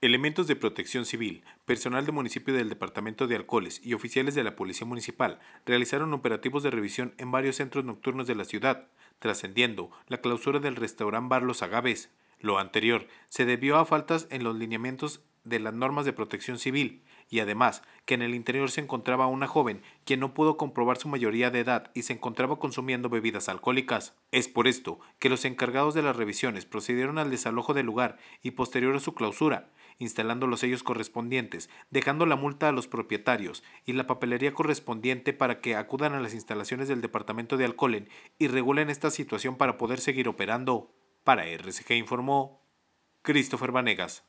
Elementos de protección civil, personal del municipio del Departamento de Alcoholes y oficiales de la Policía Municipal realizaron operativos de revisión en varios centros nocturnos de la ciudad, trascendiendo la clausura del restaurante Bar Los Agaves. Lo anterior se debió a faltas en los lineamientos de las normas de protección civil y además que en el interior se encontraba una joven quien no pudo comprobar su mayoría de edad y se encontraba consumiendo bebidas alcohólicas. Es por esto que los encargados de las revisiones procedieron al desalojo del lugar y posterior a su clausura instalando los sellos correspondientes, dejando la multa a los propietarios y la papelería correspondiente para que acudan a las instalaciones del Departamento de Alcolen y regulen esta situación para poder seguir operando. Para RCG informó Christopher Vanegas.